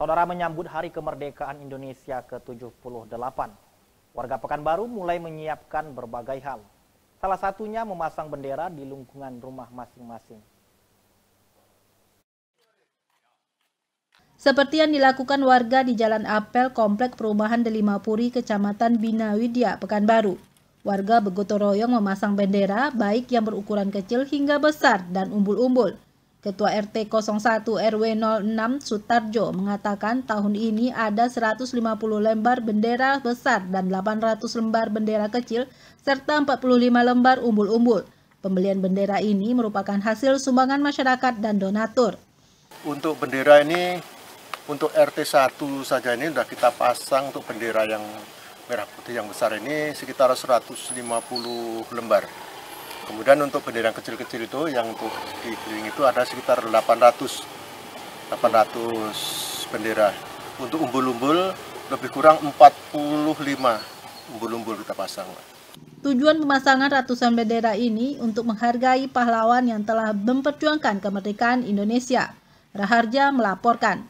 Saudara menyambut Hari Kemerdekaan Indonesia ke-78. Warga Pekanbaru mulai menyiapkan berbagai hal. Salah satunya memasang bendera di lingkungan rumah masing-masing. Seperti yang dilakukan warga di Jalan Apel, Komplek Perumahan Delima Puri, Kecamatan Binawidya, Pekanbaru. Warga bergotong royong memasang bendera, baik yang berukuran kecil hingga besar dan umbul-umbul Ketua RT 01 RW 06 Sutarjo mengatakan tahun ini ada 150 lembar bendera besar dan 800 lembar bendera kecil serta 45 lembar umbul-umbul. Pembelian bendera ini merupakan hasil sumbangan masyarakat dan donatur. Untuk bendera ini untuk RT 1 saja ini sudah kita pasang untuk bendera yang merah putih yang besar ini sekitar 150 lembar. Kemudian untuk bendera kecil-kecil itu yang untuk di Keliling itu ada sekitar 800 800 bendera. Untuk umbul-umbul lebih kurang 45 umbul-umbul kita pasang. Tujuan pemasangan ratusan bendera ini untuk menghargai pahlawan yang telah memperjuangkan kemerdekaan Indonesia. Raharja melaporkan.